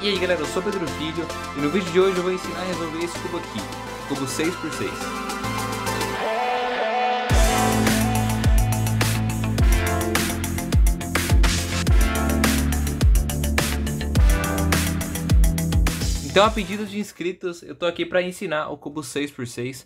E aí galera, eu sou Pedro Filho e no vídeo de hoje eu vou ensinar a resolver esse cubo aqui, cubo 6x6. Então, a pedido de inscritos, eu tô aqui pra ensinar o cubo 6x6.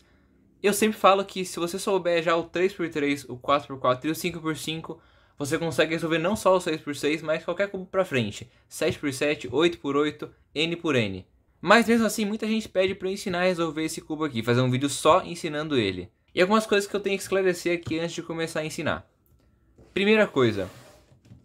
Eu sempre falo que se você souber já o 3x3, o 4x4 e o 5x5, você consegue resolver não só o 6x6, mas qualquer cubo para frente, 7x7, 8x8, n por n. Mas mesmo assim, muita gente pede para eu ensinar a resolver esse cubo aqui, fazer um vídeo só ensinando ele. E algumas coisas que eu tenho que esclarecer aqui antes de começar a ensinar. Primeira coisa,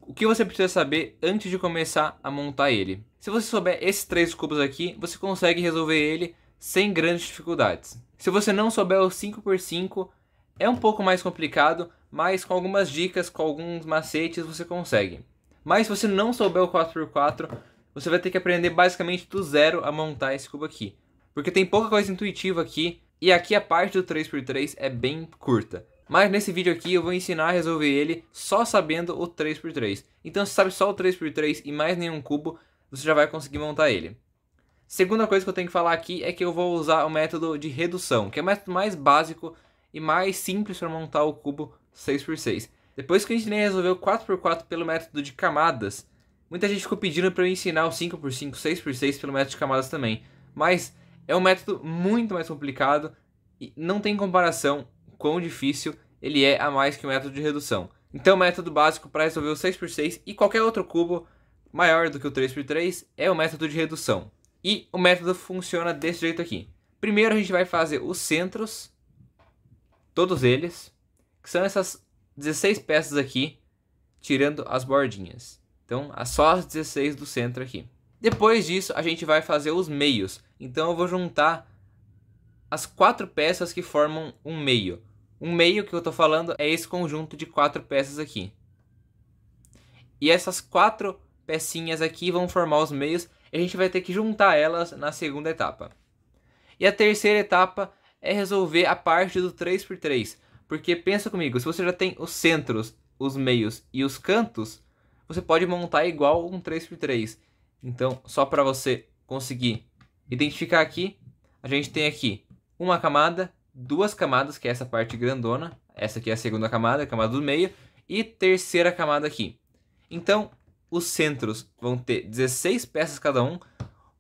o que você precisa saber antes de começar a montar ele. Se você souber esses três cubos aqui, você consegue resolver ele sem grandes dificuldades. Se você não souber o 5x5, é um pouco mais complicado, mas com algumas dicas, com alguns macetes você consegue. Mas se você não souber o 4x4, você vai ter que aprender basicamente do zero a montar esse cubo aqui. Porque tem pouca coisa intuitiva aqui, e aqui a parte do 3x3 é bem curta. Mas nesse vídeo aqui eu vou ensinar a resolver ele só sabendo o 3x3. Então se sabe só o 3x3 e mais nenhum cubo, você já vai conseguir montar ele. Segunda coisa que eu tenho que falar aqui é que eu vou usar o método de redução, que é o método mais básico e mais simples para montar o cubo 6x6. Depois que a gente nem resolveu 4x4 pelo método de camadas, muita gente ficou pedindo para eu ensinar o 5x5, 6x6 pelo método de camadas também. Mas é um método muito mais complicado e não tem comparação quão difícil ele é a mais que o método de redução. Então, o método básico para resolver o 6x6 e qualquer outro cubo maior do que o 3x3 é o método de redução. E o método funciona desse jeito aqui. Primeiro a gente vai fazer os centros, todos eles, que são essas 16 peças aqui, tirando as bordinhas. Então, é só as 16 do centro aqui. Depois disso, a gente vai fazer os meios. Então, eu vou juntar as quatro peças que formam um meio. Um meio que eu estou falando é esse conjunto de quatro peças aqui. E essas quatro pecinhas aqui vão formar os meios e a gente vai ter que juntar elas na segunda etapa. E a terceira etapa é resolver a parte do 3x3. Porque pensa comigo, se você já tem os centros, os meios e os cantos, você pode montar igual um 3x3. Então, só para você conseguir identificar aqui, a gente tem aqui uma camada, duas camadas, que é essa parte grandona, essa aqui é a segunda camada, a camada do meio, e terceira camada aqui. Então, os centros vão ter 16 peças cada um,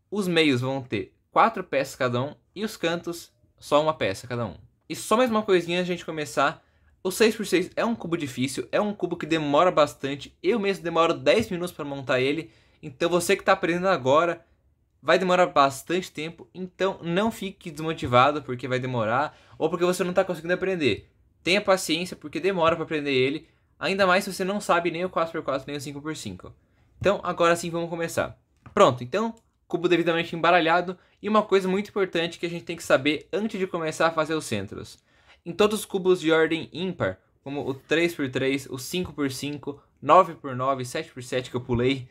os meios vão ter 4 peças cada um e os cantos só uma peça cada um. E só mais uma coisinha a gente começar. O 6x6 é um cubo difícil, é um cubo que demora bastante. Eu mesmo demoro 10 minutos para montar ele. Então você que está aprendendo agora vai demorar bastante tempo. Então não fique desmotivado porque vai demorar ou porque você não está conseguindo aprender. Tenha paciência porque demora para aprender ele. Ainda mais se você não sabe nem o 4x4 nem o 5x5. Então agora sim vamos começar. Pronto, então cubo devidamente embaralhado e uma coisa muito importante que a gente tem que saber antes de começar a fazer os centros. Em todos os cubos de ordem ímpar, como o 3x3, o 5x5, 9x9, 7x7 que eu pulei,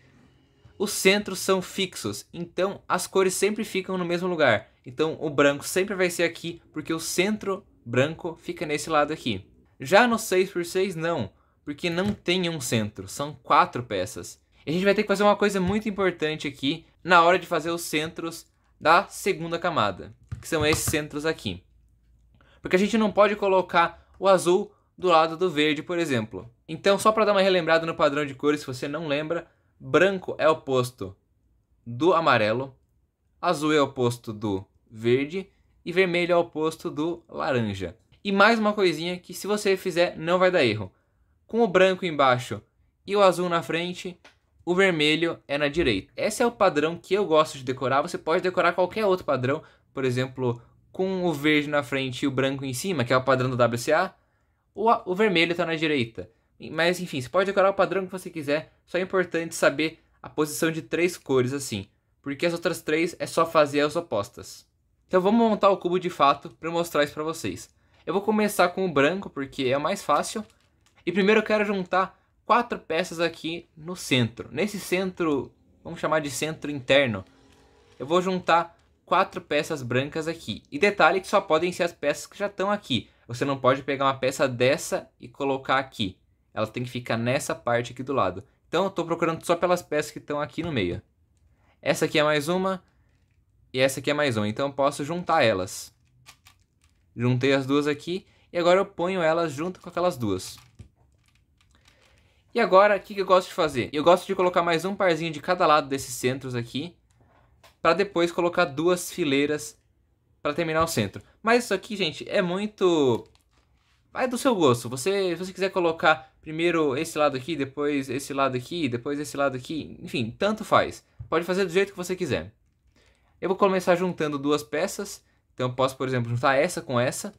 os centros são fixos, então as cores sempre ficam no mesmo lugar. Então o branco sempre vai ser aqui, porque o centro branco fica nesse lado aqui. Já no 6x6 não, porque não tem um centro, são quatro peças. E a gente vai ter que fazer uma coisa muito importante aqui, na hora de fazer os centros da segunda camada, que são esses centros aqui. Porque a gente não pode colocar o azul do lado do verde, por exemplo. Então, só para dar uma relembrada no padrão de cores, se você não lembra, branco é oposto do amarelo, azul é oposto do verde e vermelho é oposto do laranja. E mais uma coisinha que se você fizer não vai dar erro. Com o branco embaixo e o azul na frente, o vermelho é na direita. Esse é o padrão que eu gosto de decorar. Você pode decorar qualquer outro padrão, por exemplo, com o verde na frente e o branco em cima, que é o padrão do WCA. O, o vermelho está na direita. Mas enfim, você pode decorar o padrão que você quiser. Só é importante saber a posição de três cores assim, porque as outras três é só fazer as opostas. Então vamos montar o cubo de fato para mostrar isso para vocês. Eu vou começar com o branco porque é o mais fácil. E primeiro eu quero juntar quatro peças aqui no centro. Nesse centro, vamos chamar de centro interno, eu vou juntar quatro peças brancas aqui. E detalhe que só podem ser as peças que já estão aqui. Você não pode pegar uma peça dessa e colocar aqui. Ela tem que ficar nessa parte aqui do lado. Então eu estou procurando só pelas peças que estão aqui no meio. Essa aqui é mais uma e essa aqui é mais uma. Então eu posso juntar elas. Juntei as duas aqui e agora eu ponho elas junto com aquelas duas. E agora, o que, que eu gosto de fazer? Eu gosto de colocar mais um parzinho de cada lado desses centros aqui, para depois colocar duas fileiras para terminar o centro. Mas isso aqui, gente, é muito... Vai do seu gosto. Você, se você quiser colocar primeiro esse lado aqui, depois esse lado aqui, depois esse lado aqui, enfim, tanto faz. Pode fazer do jeito que você quiser. Eu vou começar juntando duas peças. Então, eu posso, por exemplo, juntar essa com essa.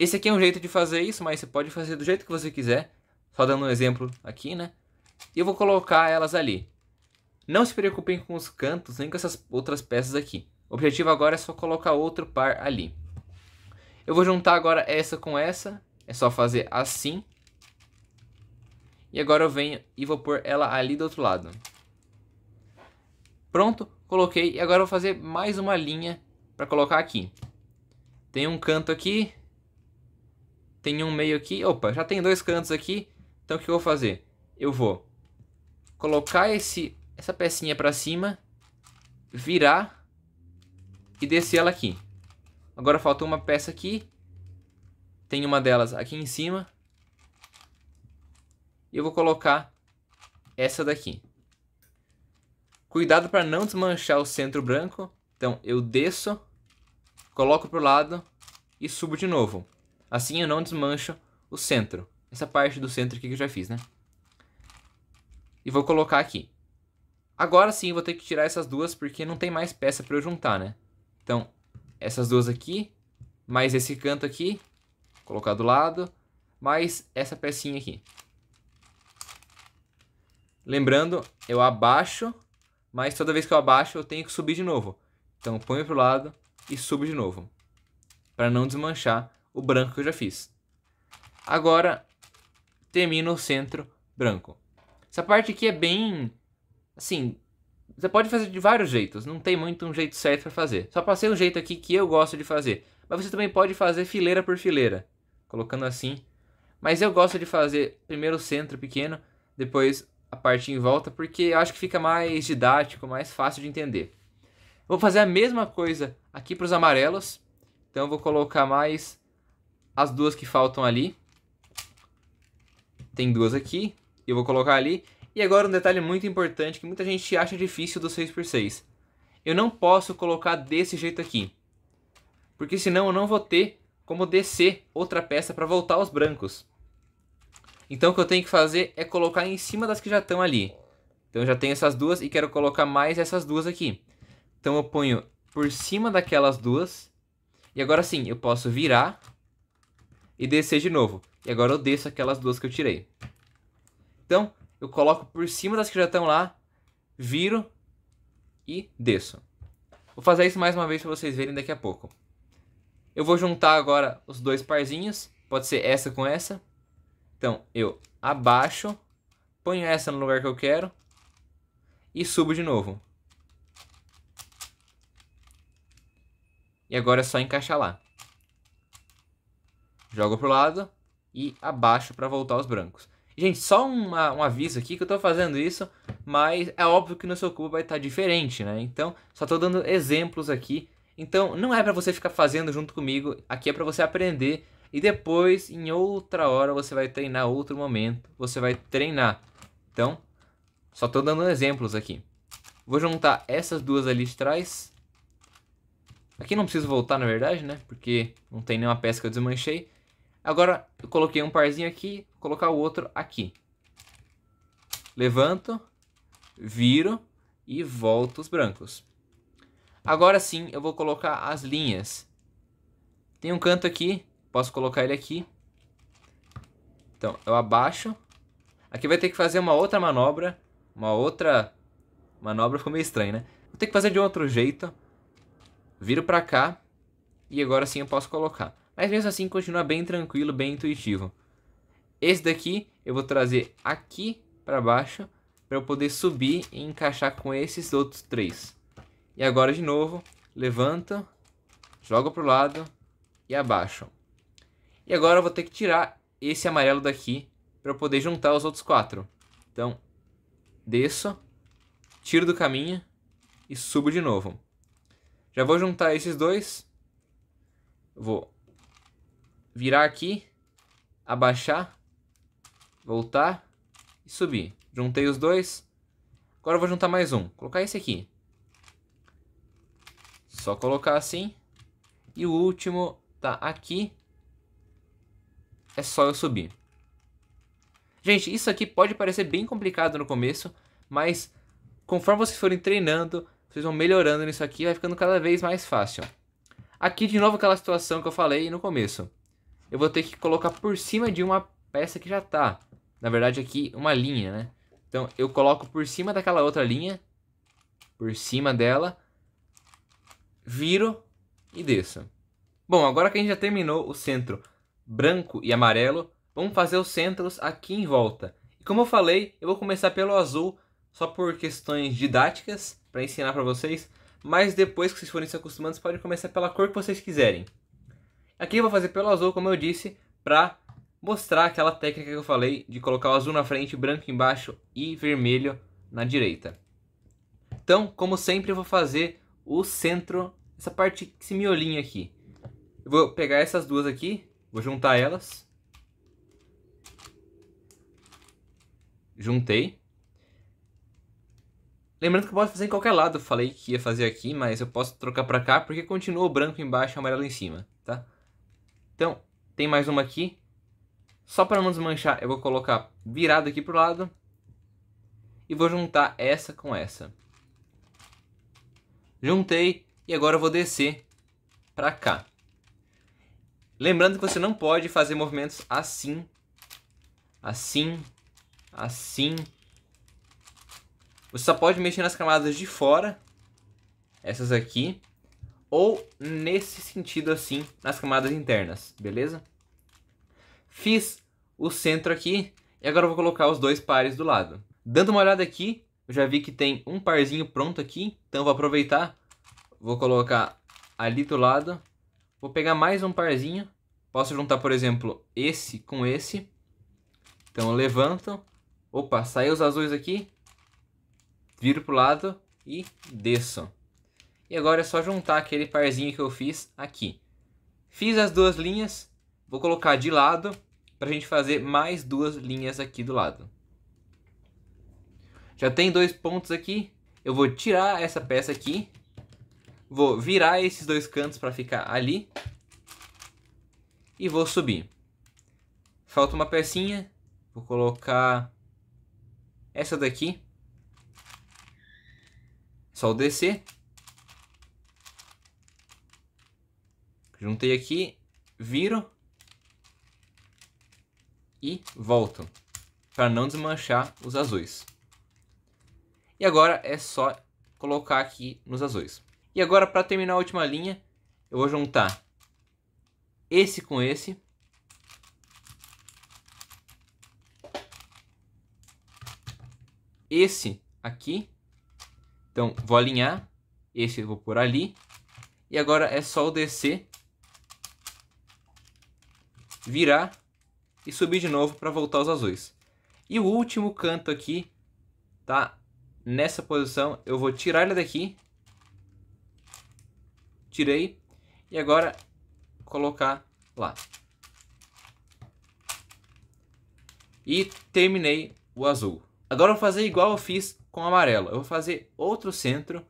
Esse aqui é um jeito de fazer isso, mas você pode fazer do jeito que você quiser. Só dando um exemplo aqui, né? E eu vou colocar elas ali. Não se preocupem com os cantos nem com essas outras peças aqui. O objetivo agora é só colocar outro par ali. Eu vou juntar agora essa com essa. É só fazer assim. E agora eu venho e vou pôr ela ali do outro lado. Pronto, coloquei. E agora eu vou fazer mais uma linha para colocar aqui. Tem um canto aqui, tem um meio aqui. Opa, já tem dois cantos aqui. Então o que eu vou fazer? Eu vou colocar esse, essa pecinha para cima, virar e descer ela aqui. Agora faltou uma peça aqui. Tem uma delas aqui em cima. E eu vou colocar essa daqui. Cuidado para não desmanchar o centro branco. Então eu desço, coloco para o lado e subo de novo. Assim eu não desmancho o centro. Essa parte do centro aqui que eu já fiz, né? E vou colocar aqui. Agora sim eu vou ter que tirar essas duas porque não tem mais peça para eu juntar, né? Então, essas duas aqui, mais esse canto aqui, colocar do lado, mais essa pecinha aqui. Lembrando, eu abaixo, mas toda vez que eu abaixo eu tenho que subir de novo. Então, ponho pro lado e subo de novo, para não desmanchar o branco que eu já fiz. Agora, termino o centro branco. Essa parte aqui é bem, assim, você pode fazer de vários jeitos, não tem muito um jeito certo para fazer. Só passei um jeito aqui que eu gosto de fazer. Mas você também pode fazer fileira por fileira, colocando assim. Mas eu gosto de fazer primeiro o centro pequeno, depois a parte em volta, porque eu acho que fica mais didático, mais fácil de entender. Vou fazer a mesma coisa aqui para os amarelos. Então eu vou colocar mais as duas que faltam ali. Tem duas aqui, eu vou colocar ali. E agora um detalhe muito importante que muita gente acha difícil do 6x6. Eu não posso colocar desse jeito aqui. Porque senão eu não vou ter como descer outra peça para voltar aos brancos. Então o que eu tenho que fazer é colocar em cima das que já estão ali. Então eu já tenho essas duas e quero colocar mais essas duas aqui. Então eu ponho por cima daquelas duas. E agora sim, eu posso virar e descer de novo. E agora eu desço aquelas duas que eu tirei. Então, eu coloco por cima das que já estão lá, viro e desço. Vou fazer isso mais uma vez para vocês verem daqui a pouco. Eu vou juntar agora os dois parzinhos, pode ser essa com essa. Então, eu abaixo, ponho essa no lugar que eu quero e subo de novo. E agora é só encaixar lá jogo pro lado e abaixo para voltar os brancos. Gente, só uma, um aviso aqui que eu estou fazendo isso, mas é óbvio que no seu cubo vai estar tá diferente, né? Então, só estou dando exemplos aqui. Então, não é para você ficar fazendo junto comigo, aqui é para você aprender e depois, em outra hora, você vai treinar outro momento, você vai treinar. Então, só estou dando exemplos aqui. Vou juntar essas duas ali de trás. Aqui não preciso voltar, na verdade, né? Porque não tem nenhuma peça que eu desmanchei. Agora eu coloquei um parzinho aqui, vou colocar o outro aqui. Levanto, viro e volto os brancos. Agora sim eu vou colocar as linhas. Tem um canto aqui, posso colocar ele aqui. Então eu abaixo. Aqui vai ter que fazer uma outra manobra, uma outra manobra ficou meio estranho, né? Vou ter que fazer de outro jeito. Viro pra cá e agora sim eu posso colocar mas mesmo assim continua bem tranquilo, bem intuitivo. Esse daqui eu vou trazer aqui para baixo para eu poder subir e encaixar com esses outros três. E agora de novo, levanto, jogo para o lado e abaixo. E agora eu vou ter que tirar esse amarelo daqui para eu poder juntar os outros quatro. Então, desço, tiro do caminho e subo de novo. Já vou juntar esses dois. Vou virar aqui, abaixar, voltar e subir. Juntei os dois. Agora eu vou juntar mais um. Colocar esse aqui. Só colocar assim. E o último tá aqui. É só eu subir. Gente, isso aqui pode parecer bem complicado no começo, mas conforme vocês forem treinando, vocês vão melhorando nisso aqui, vai ficando cada vez mais fácil. Aqui de novo aquela situação que eu falei no começo eu vou ter que colocar por cima de uma peça que já tá. Na verdade, aqui uma linha, né? Então, eu coloco por cima daquela outra linha, por cima dela, viro e desço. Bom, agora que a gente já terminou o centro branco e amarelo, vamos fazer os centros aqui em volta. E como eu falei, eu vou começar pelo azul, só por questões didáticas, para ensinar para vocês, mas depois que vocês forem se acostumando, vocês podem começar pela cor que vocês quiserem. Aqui eu vou fazer pelo azul, como eu disse, para mostrar aquela técnica que eu falei de colocar o azul na frente, branco embaixo e vermelho na direita. Então, como sempre, eu vou fazer o centro, essa parte, esse miolinho aqui. Eu vou pegar essas duas aqui, vou juntar elas. Juntei. Lembrando que eu posso fazer em qualquer lado, falei que ia fazer aqui, mas eu posso trocar para cá porque continua o branco embaixo e o amarelo em cima. Então, tem mais uma aqui. Só para não desmanchar, eu vou colocar virado aqui pro lado. E vou juntar essa com essa. Juntei e agora eu vou descer para cá. Lembrando que você não pode fazer movimentos assim, assim, assim. Você só pode mexer nas camadas de fora, essas aqui, ou nesse sentido assim, nas camadas internas, beleza? Fiz o centro aqui e agora vou colocar os dois pares do lado. Dando uma olhada aqui, eu já vi que tem um parzinho pronto aqui, então vou aproveitar, vou colocar ali do lado, vou pegar mais um parzinho, posso juntar, por exemplo, esse com esse, então eu levanto, opa, saiu os azuis aqui, viro pro lado e desço. E agora é só juntar aquele parzinho que eu fiz aqui. Fiz as duas linhas, vou colocar de lado para a gente fazer mais duas linhas aqui do lado. Já tem dois pontos aqui, eu vou tirar essa peça aqui, vou virar esses dois cantos para ficar ali e vou subir. Falta uma pecinha, vou colocar essa daqui, é só o descer Juntei aqui, viro e volto para não desmanchar os azuis. E agora é só colocar aqui nos azuis. E agora para terminar a última linha, eu vou juntar esse com esse. Esse aqui. Então vou alinhar, esse eu vou por ali. E agora é só descer virar e subir de novo para voltar aos azuis. E o último canto aqui, tá? Nessa posição, eu vou tirar ele daqui. Tirei. E agora, colocar lá. E terminei o azul. Agora eu vou fazer igual eu fiz com o amarelo. Eu vou fazer outro centro,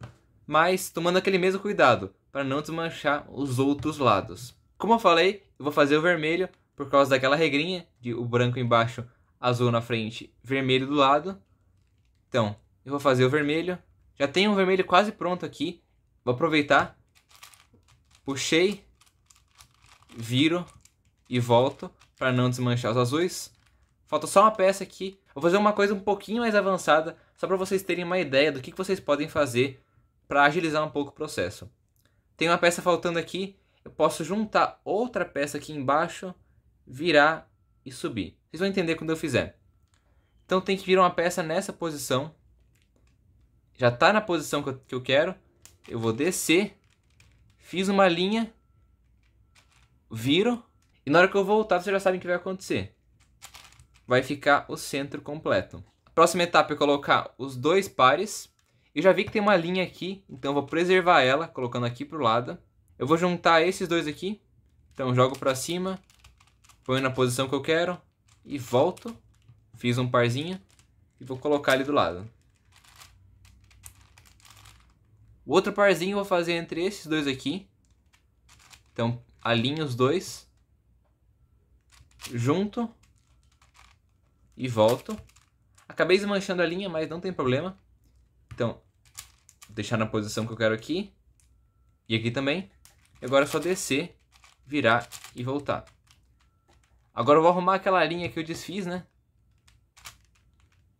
mas tomando aquele mesmo cuidado, para não desmanchar os outros lados. Como eu falei, eu vou fazer o vermelho, por causa daquela regrinha de o branco embaixo, azul na frente, vermelho do lado. Então, eu vou fazer o vermelho. Já tenho um vermelho quase pronto aqui. Vou aproveitar. Puxei, viro e volto para não desmanchar os azuis. Falta só uma peça aqui. Vou fazer uma coisa um pouquinho mais avançada, só para vocês terem uma ideia do que, que vocês podem fazer para agilizar um pouco o processo. Tem uma peça faltando aqui, eu posso juntar outra peça aqui embaixo virar e subir. Vocês vão entender quando eu fizer. Então tem que virar uma peça nessa posição. Já está na posição que eu, que eu quero. Eu vou descer, fiz uma linha, viro. E na hora que eu voltar, vocês já sabem o que vai acontecer. Vai ficar o centro completo. A próxima etapa é colocar os dois pares. Eu já vi que tem uma linha aqui, então eu vou preservar ela, colocando aqui para o lado. Eu vou juntar esses dois aqui. Então jogo para cima, ponho na posição que eu quero e volto, fiz um parzinho e vou colocar ele do lado. O outro parzinho eu vou fazer entre esses dois aqui. Então, alinho os dois. Junto. E volto. Acabei desmanchando a linha, mas não tem problema. Então, deixar na posição que eu quero aqui. E aqui também. E agora é só descer, virar e voltar. Agora eu vou arrumar aquela linha que eu desfiz, né?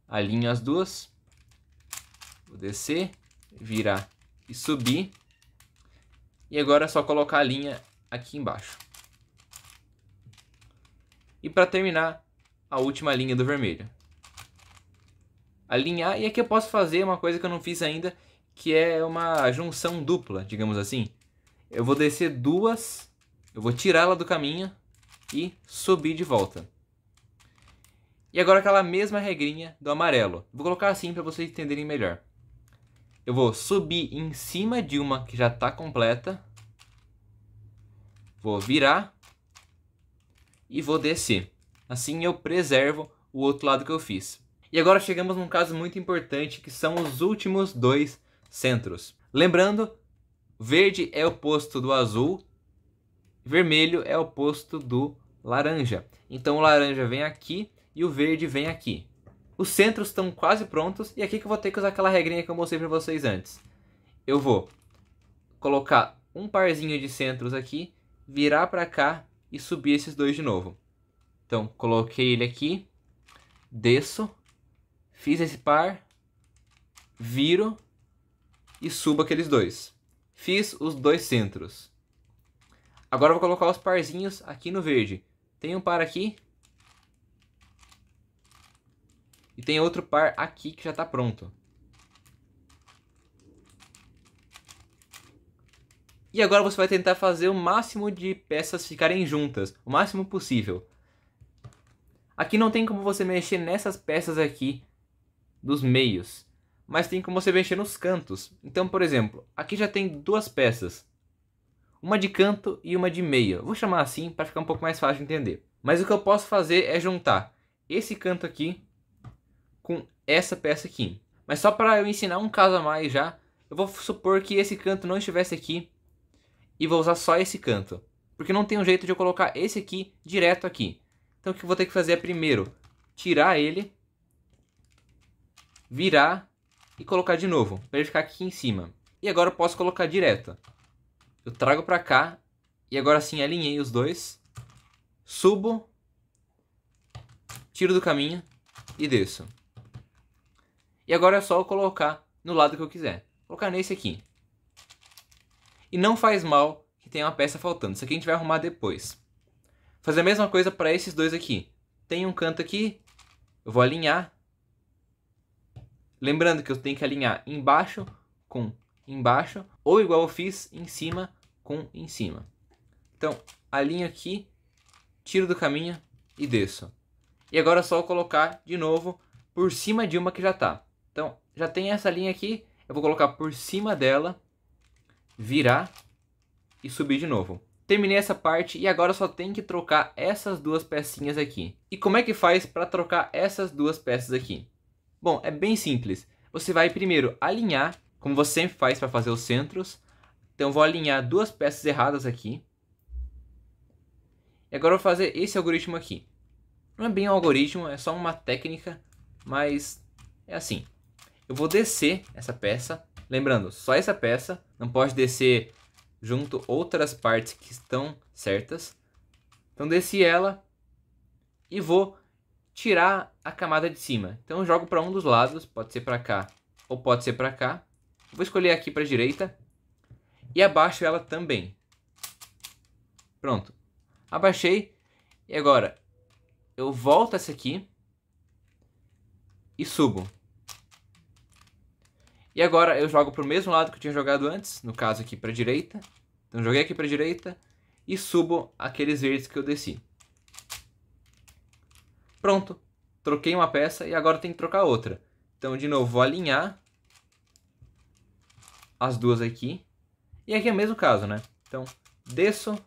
Alinho as duas. Vou descer, virar e subir. E agora é só colocar a linha aqui embaixo. E para terminar, a última linha do vermelho. Alinhar, e aqui eu posso fazer uma coisa que eu não fiz ainda, que é uma junção dupla, digamos assim. Eu vou descer duas, eu vou tirá-la do caminho e subir de volta. E agora aquela mesma regrinha do amarelo. Vou colocar assim para vocês entenderem melhor. Eu vou subir em cima de uma que já está completa. Vou virar. E vou descer. Assim eu preservo o outro lado que eu fiz. E agora chegamos num caso muito importante que são os últimos dois centros. Lembrando, verde é oposto do azul Vermelho é oposto do laranja. Então o laranja vem aqui e o verde vem aqui. Os centros estão quase prontos e aqui que eu vou ter que usar aquela regrinha que eu mostrei para vocês antes. Eu vou colocar um parzinho de centros aqui, virar para cá e subir esses dois de novo. Então coloquei ele aqui, desço, fiz esse par, viro e subo aqueles dois. Fiz os dois centros. Agora eu vou colocar os parzinhos aqui no verde. Tem um par aqui. E tem outro par aqui que já está pronto. E agora você vai tentar fazer o máximo de peças ficarem juntas, o máximo possível. Aqui não tem como você mexer nessas peças aqui dos meios, mas tem como você mexer nos cantos. Então, por exemplo, aqui já tem duas peças uma de canto e uma de meia. Vou chamar assim para ficar um pouco mais fácil de entender. Mas o que eu posso fazer é juntar esse canto aqui com essa peça aqui. Mas só para eu ensinar um caso a mais já, eu vou supor que esse canto não estivesse aqui e vou usar só esse canto. Porque não tem um jeito de eu colocar esse aqui direto aqui. Então o que eu vou ter que fazer é primeiro tirar ele, virar e colocar de novo, para ele ficar aqui em cima. E agora eu posso colocar direto eu trago pra cá, e agora sim alinhei os dois, subo, tiro do caminho e desço. E agora é só eu colocar no lado que eu quiser. Vou colocar nesse aqui. E não faz mal que tem uma peça faltando. Isso aqui a gente vai arrumar depois. Fazer a mesma coisa para esses dois aqui. Tem um canto aqui, eu vou alinhar. Lembrando que eu tenho que alinhar embaixo com embaixo, ou igual eu fiz em cima com em cima. Então, alinho aqui, tiro do caminho e desço. E agora é só colocar de novo por cima de uma que já está. Então, já tem essa linha aqui, eu vou colocar por cima dela, virar e subir de novo. Terminei essa parte e agora só tem que trocar essas duas pecinhas aqui. E como é que faz para trocar essas duas peças aqui? Bom, é bem simples. Você vai primeiro alinhar como você sempre faz para fazer os centros. Então vou alinhar duas peças erradas aqui. E agora vou fazer esse algoritmo aqui. Não é bem um algoritmo, é só uma técnica, mas é assim. Eu vou descer essa peça, lembrando, só essa peça, não pode descer junto outras partes que estão certas. Então desci ela e vou tirar a camada de cima. Então eu jogo para um dos lados, pode ser para cá ou pode ser para cá. Vou escolher aqui para a direita e abaixo ela também. Pronto. Abaixei. E agora eu volto essa aqui e subo. E agora eu jogo para o mesmo lado que eu tinha jogado antes, no caso aqui para a direita. Então joguei aqui para a direita e subo aqueles verdes que eu desci. Pronto, troquei uma peça e agora tem que trocar outra. Então de novo vou alinhar as duas aqui. E aqui é o mesmo caso, né? Então, desço,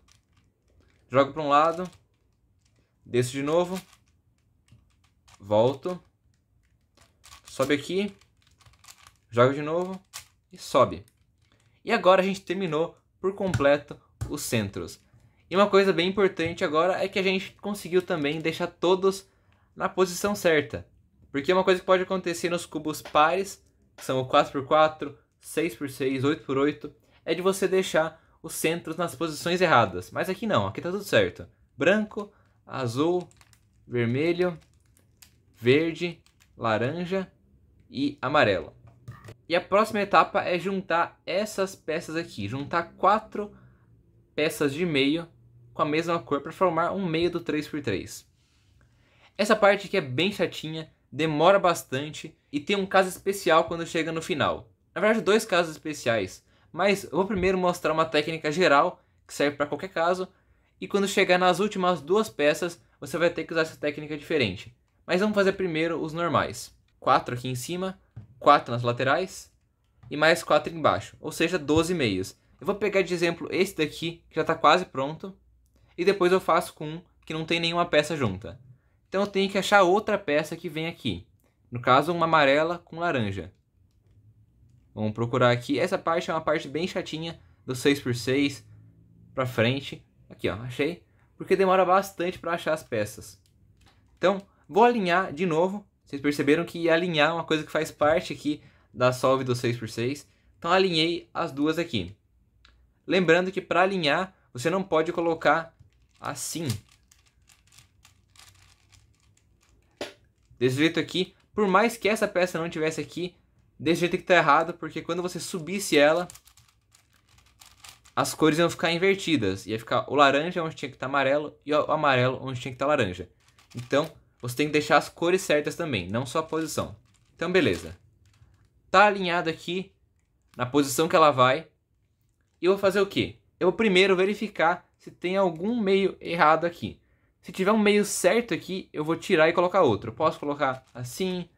jogo para um lado, desço de novo, volto, sobe aqui, jogo de novo e sobe. E agora a gente terminou por completo os centros. E uma coisa bem importante agora é que a gente conseguiu também deixar todos na posição certa. Porque é uma coisa que pode acontecer nos cubos pares, que são o 4x4, 6x6, 8x8, é de você deixar os centros nas posições erradas. Mas aqui não, aqui tá tudo certo. Branco, azul, vermelho, verde, laranja e amarelo. E a próxima etapa é juntar essas peças aqui, juntar quatro peças de meio com a mesma cor para formar um meio do 3x3. Essa parte aqui é bem chatinha, demora bastante e tem um caso especial quando chega no final. Na verdade, dois casos especiais. Mas eu vou primeiro mostrar uma técnica geral que serve para qualquer caso. E quando chegar nas últimas duas peças, você vai ter que usar essa técnica diferente. Mas vamos fazer primeiro os normais. 4 aqui em cima, 4 nas laterais e mais 4 embaixo, ou seja, 12 meias. Eu vou pegar de exemplo esse daqui, que já está quase pronto, e depois eu faço com um que não tem nenhuma peça junta. Então eu tenho que achar outra peça que vem aqui, no caso uma amarela com laranja. Vamos procurar aqui. Essa parte é uma parte bem chatinha do 6x6 para frente. Aqui, ó, achei. Porque demora bastante para achar as peças. Então, vou alinhar de novo. Vocês perceberam que alinhar é uma coisa que faz parte aqui da solve do 6x6. Então, alinhei as duas aqui. Lembrando que para alinhar, você não pode colocar assim. jeito aqui. Por mais que essa peça não tivesse aqui, Desse jeito que tá errado, porque quando você subisse ela, as cores iam ficar invertidas. Ia ficar o laranja onde tinha que estar tá amarelo e o amarelo onde tinha que estar tá laranja. Então, você tem que deixar as cores certas também, não só a posição. Então, beleza. Tá alinhado aqui na posição que ela vai. E eu vou fazer o quê? Eu vou primeiro verificar se tem algum meio errado aqui. Se tiver um meio certo aqui, eu vou tirar e colocar outro. posso colocar assim,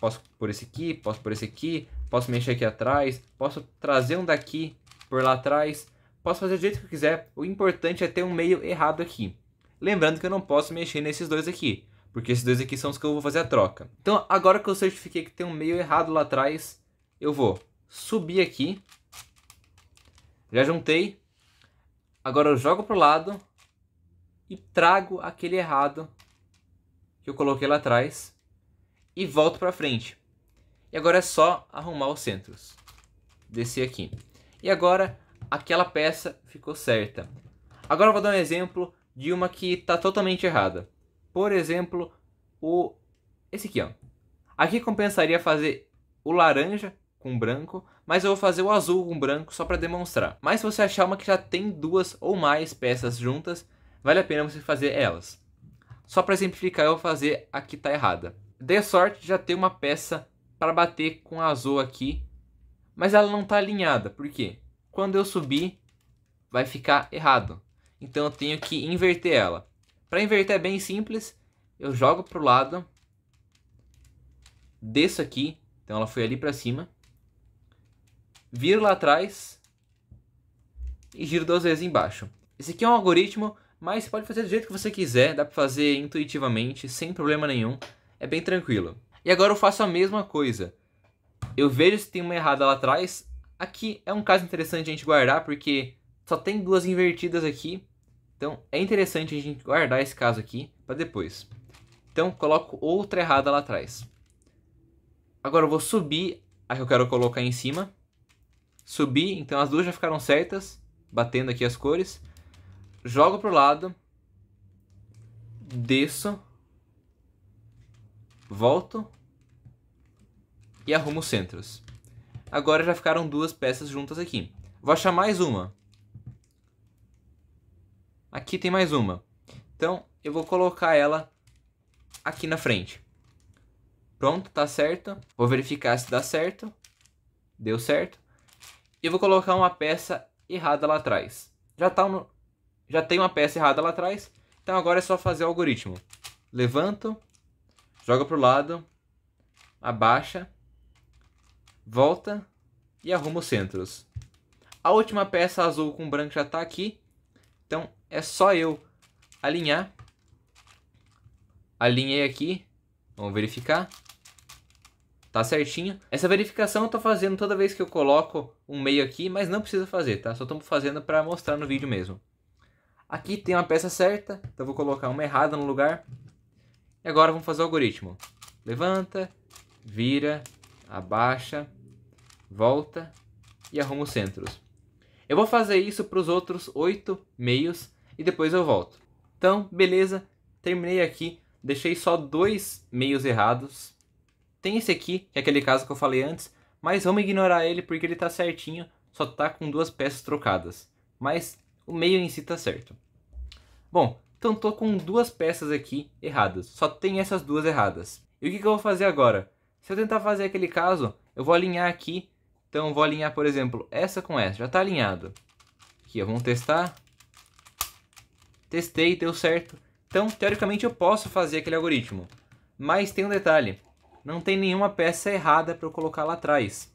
posso por esse aqui, posso por esse aqui, posso mexer aqui atrás, posso trazer um daqui por lá atrás, posso fazer do jeito que eu quiser. O importante é ter um meio errado aqui. Lembrando que eu não posso mexer nesses dois aqui, porque esses dois aqui são os que eu vou fazer a troca. Então, agora que eu certifiquei que tem um meio errado lá atrás, eu vou subir aqui, já juntei, agora eu jogo para o lado e trago aquele errado que eu coloquei lá atrás e volto para frente. E agora é só arrumar os centros. Descer aqui. E agora aquela peça ficou certa. Agora eu vou dar um exemplo de uma que está totalmente errada. Por exemplo, o esse aqui, ó. Aqui compensaria fazer o laranja com branco, mas eu vou fazer o azul com branco só para demonstrar. Mas se você achar uma que já tem duas ou mais peças juntas, vale a pena você fazer elas. Só para exemplificar, eu vou fazer a que está errada. Dei sorte já ter uma peça para bater com a Azul aqui, mas ela não está alinhada, por quê? Quando eu subir, vai ficar errado. Então eu tenho que inverter ela. Para inverter é bem simples, eu jogo para o lado, desço aqui, então ela foi ali para cima, viro lá atrás e giro duas vezes embaixo. Esse aqui é um algoritmo, mas você pode fazer do jeito que você quiser, dá para fazer intuitivamente, sem problema nenhum é bem tranquilo. E agora eu faço a mesma coisa. Eu vejo se tem uma errada lá atrás. Aqui é um caso interessante a gente guardar, porque só tem duas invertidas aqui. Então é interessante a gente guardar esse caso aqui para depois. Então coloco outra errada lá atrás. Agora eu vou subir a que eu quero colocar em cima. Subi, então as duas já ficaram certas, batendo aqui as cores. Jogo o lado. Desço volto e arrumo os centros. Agora já ficaram duas peças juntas aqui. Vou achar mais uma. Aqui tem mais uma. Então, eu vou colocar ela aqui na frente. Pronto, tá certo. Vou verificar se dá certo. Deu certo. E vou colocar uma peça errada lá atrás. Já, tá um... Já tem uma peça errada lá atrás. Então agora é só fazer o algoritmo. Levanto, joga pro lado, abaixa, volta e arruma os centros. A última peça azul com branco já está aqui, então é só eu alinhar. Alinhei aqui, vamos verificar. Tá certinho. Essa verificação eu estou fazendo toda vez que eu coloco um meio aqui, mas não precisa fazer, tá? Só estou fazendo para mostrar no vídeo mesmo. Aqui tem uma peça certa, então vou colocar uma errada no lugar. E agora vamos fazer o algoritmo. Levanta, vira, abaixa, volta e arruma os centros. Eu vou fazer isso para os outros oito meios e depois eu volto. Então, beleza, terminei aqui, deixei só dois meios errados. Tem esse aqui, que é aquele caso que eu falei antes, mas vamos ignorar ele porque ele está certinho, só está com duas peças trocadas. Mas o meio em si está certo. Bom, então tô com duas peças aqui erradas. Só tem essas duas erradas. E o que, que eu vou fazer agora? Se eu tentar fazer aquele caso, eu vou alinhar aqui. Então vou alinhar, por exemplo, essa com essa. Já está alinhado. Aqui, vamos testar. Testei, deu certo. Então, teoricamente, eu posso fazer aquele algoritmo. Mas tem um detalhe. Não tem nenhuma peça errada para eu colocar lá atrás.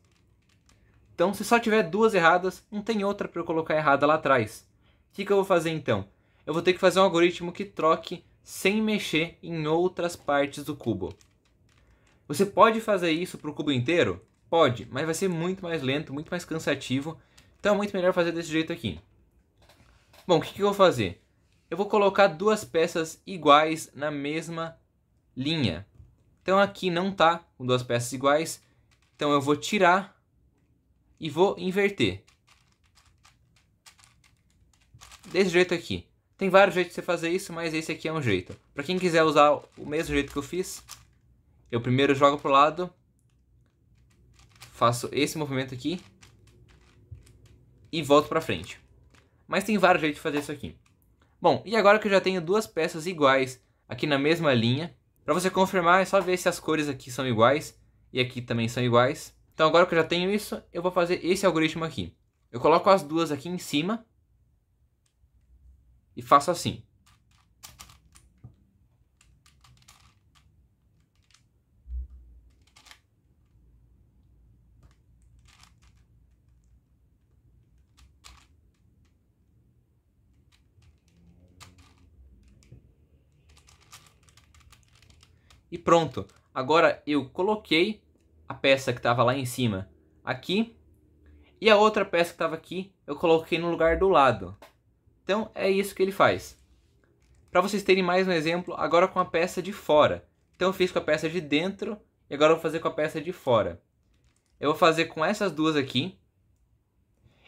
Então, se só tiver duas erradas, não tem outra para eu colocar errada lá atrás. O que, que eu vou fazer então? eu vou ter que fazer um algoritmo que troque sem mexer em outras partes do cubo. Você pode fazer isso para o cubo inteiro? Pode, mas vai ser muito mais lento, muito mais cansativo. Então é muito melhor fazer desse jeito aqui. Bom, o que, que eu vou fazer? Eu vou colocar duas peças iguais na mesma linha. Então aqui não está com duas peças iguais. Então eu vou tirar e vou inverter. Desse jeito aqui. Tem vários jeitos de você fazer isso, mas esse aqui é um jeito. Para quem quiser usar o mesmo jeito que eu fiz, eu primeiro jogo pro lado, faço esse movimento aqui e volto para frente. Mas tem vários jeitos de fazer isso aqui. Bom, e agora que eu já tenho duas peças iguais aqui na mesma linha, para você confirmar é só ver se as cores aqui são iguais e aqui também são iguais. Então agora que eu já tenho isso, eu vou fazer esse algoritmo aqui. Eu coloco as duas aqui em cima e faço assim. E pronto. Agora eu coloquei a peça que estava lá em cima aqui. E a outra peça que estava aqui eu coloquei no lugar do lado. Então é isso que ele faz. Para vocês terem mais um exemplo, agora com a peça de fora. Então eu fiz com a peça de dentro e agora eu vou fazer com a peça de fora. Eu vou fazer com essas duas aqui.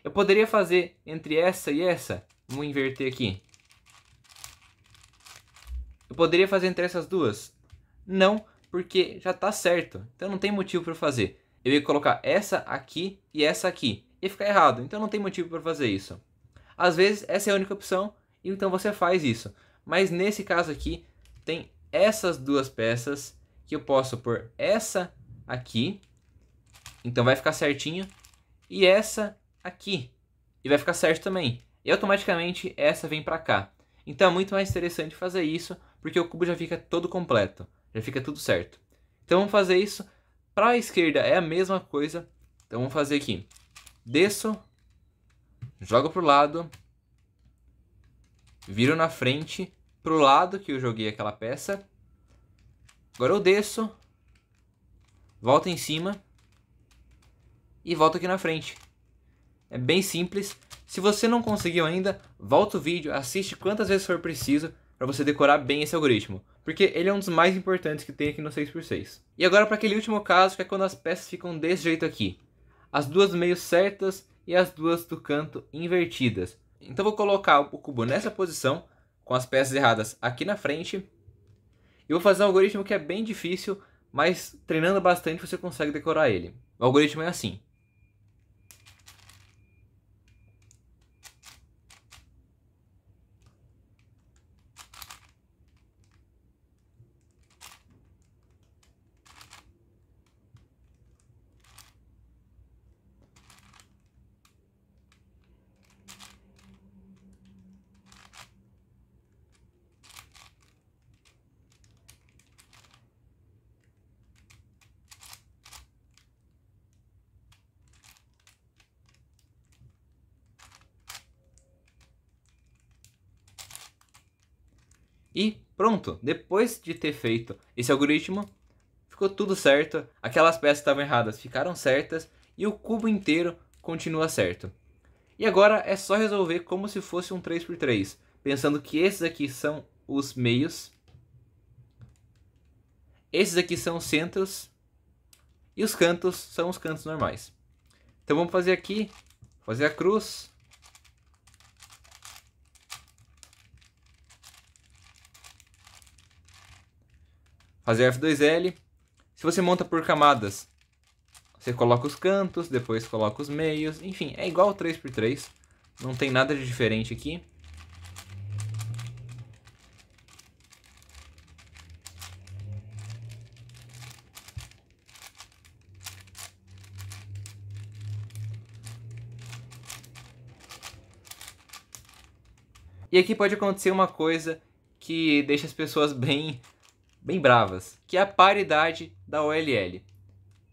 Eu poderia fazer entre essa e essa. Vamos inverter aqui. Eu poderia fazer entre essas duas? Não, porque já está certo. Então não tem motivo para fazer. Eu ia colocar essa aqui e essa aqui. Ia ficar errado, então não tem motivo para fazer isso. Às vezes essa é a única opção, então você faz isso. Mas nesse caso aqui, tem essas duas peças que eu posso pôr essa aqui, então vai ficar certinho, e essa aqui, e vai ficar certo também. E automaticamente essa vem para cá. Então é muito mais interessante fazer isso, porque o cubo já fica todo completo, já fica tudo certo. Então vamos fazer isso. Para a esquerda é a mesma coisa, então vamos fazer aqui. Desço, joga pro lado, viro na frente, pro lado que eu joguei aquela peça. Agora eu desço, volto em cima e volto aqui na frente. É bem simples. Se você não conseguiu ainda, volta o vídeo, assiste quantas vezes for preciso para você decorar bem esse algoritmo, porque ele é um dos mais importantes que tem aqui no 6x6. E agora para aquele último caso, que é quando as peças ficam desse jeito aqui. As duas meio certas e as duas do canto invertidas. Então vou colocar o cubo nessa posição, com as peças erradas aqui na frente. E vou fazer um algoritmo que é bem difícil, mas treinando bastante você consegue decorar ele. O algoritmo é assim. E pronto, depois de ter feito esse algoritmo, ficou tudo certo, aquelas peças que estavam erradas ficaram certas e o cubo inteiro continua certo. E agora é só resolver como se fosse um 3x3, pensando que esses aqui são os meios, esses aqui são os centros e os cantos são os cantos normais. Então vamos fazer aqui, fazer a cruz, fazer F2L. Se você monta por camadas, você coloca os cantos, depois coloca os meios, enfim, é igual 3x3, não tem nada de diferente aqui. E aqui pode acontecer uma coisa que deixa as pessoas bem bem bravas, que é a paridade da OLL.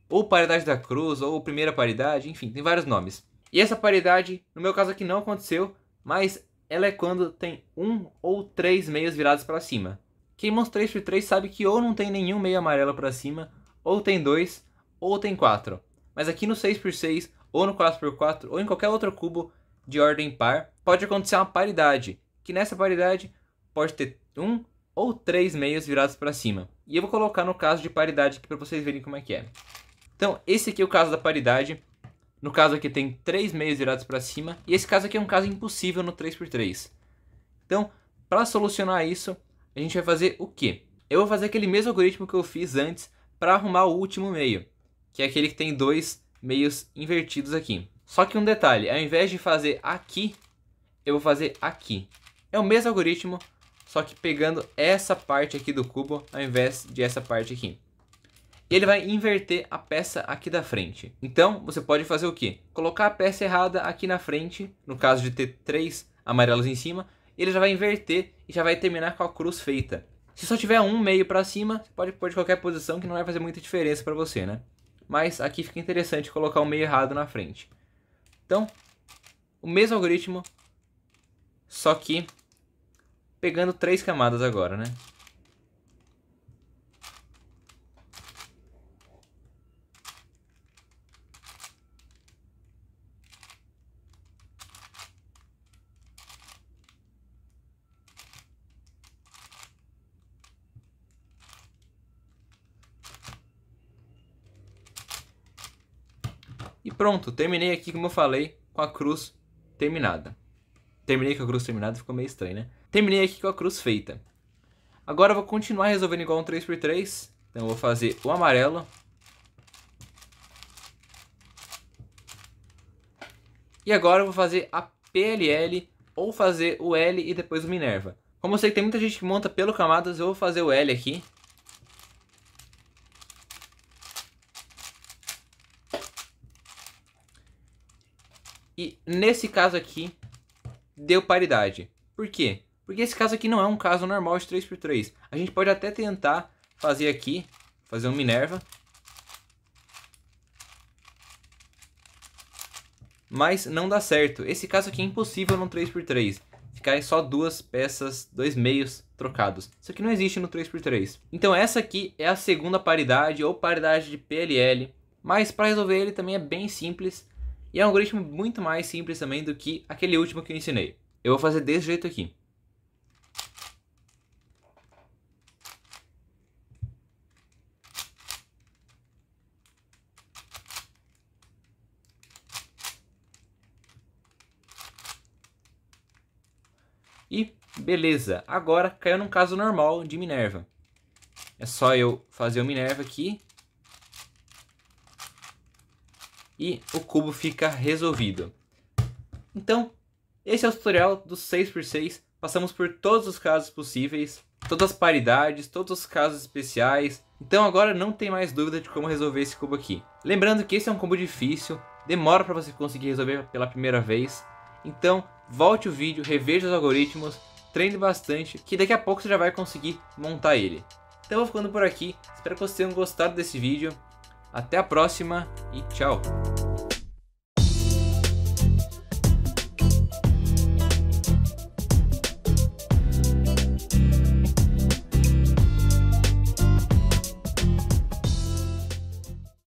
Ou paridade da cruz, ou primeira paridade, enfim, tem vários nomes. E essa paridade, no meu caso aqui não aconteceu, mas ela é quando tem um ou três meios virados para cima. Quem mostrou 3 por 3 sabe que ou não tem nenhum meio amarelo para cima, ou tem dois, ou tem quatro. Mas aqui no 6 por 6 ou no 4 por 4 ou em qualquer outro cubo de ordem par, pode acontecer uma paridade, que nessa paridade pode ter um ou três meios virados para cima. E eu vou colocar no caso de paridade aqui para vocês verem como é que é. Então, esse aqui é o caso da paridade. No caso aqui tem três meios virados para cima. E esse caso aqui é um caso impossível no 3x3. Então, para solucionar isso, a gente vai fazer o quê? Eu vou fazer aquele mesmo algoritmo que eu fiz antes para arrumar o último meio. Que é aquele que tem dois meios invertidos aqui. Só que um detalhe, ao invés de fazer aqui, eu vou fazer aqui. É o mesmo algoritmo, só que pegando essa parte aqui do cubo ao invés de essa parte aqui. E ele vai inverter a peça aqui da frente. Então, você pode fazer o quê? Colocar a peça errada aqui na frente, no caso de ter três amarelos em cima, ele já vai inverter e já vai terminar com a cruz feita. Se só tiver um meio para cima, você pode pôr de qualquer posição que não vai fazer muita diferença para você, né? Mas aqui fica interessante colocar o meio errado na frente. Então, o mesmo algoritmo, só que pegando três camadas agora, né? E pronto, terminei aqui como eu falei, com a cruz terminada. Terminei com a cruz terminada, ficou meio estranho, né? Terminei aqui com a cruz feita. Agora eu vou continuar resolvendo igual um 3x3. Então eu vou fazer o amarelo. E agora eu vou fazer a PLL ou fazer o L e depois o Minerva. Como eu sei que tem muita gente que monta pelo camadas, eu vou fazer o L aqui. E nesse caso aqui, deu paridade. Por quê? Porque esse caso aqui não é um caso normal de 3x3. A gente pode até tentar fazer aqui, fazer um Minerva. Mas não dá certo. Esse caso aqui é impossível no 3x3. Ficar só duas peças, dois meios trocados. Isso aqui não existe no 3x3. Então essa aqui é a segunda paridade ou paridade de PLL. Mas para resolver ele também é bem simples. E é um algoritmo muito mais simples também do que aquele último que eu ensinei. Eu vou fazer desse jeito aqui. E beleza, agora caiu num caso normal de Minerva. É só eu fazer o Minerva aqui. E o cubo fica resolvido. Então, esse é o tutorial do 6x6. Passamos por todos os casos possíveis, todas as paridades, todos os casos especiais. Então agora não tem mais dúvida de como resolver esse cubo aqui. Lembrando que esse é um combo difícil, demora para você conseguir resolver pela primeira vez. Então volte o vídeo, reveja os algoritmos, treine bastante, que daqui a pouco você já vai conseguir montar ele. Então eu vou ficando por aqui, espero que vocês tenham gostado desse vídeo. Até a próxima e tchau!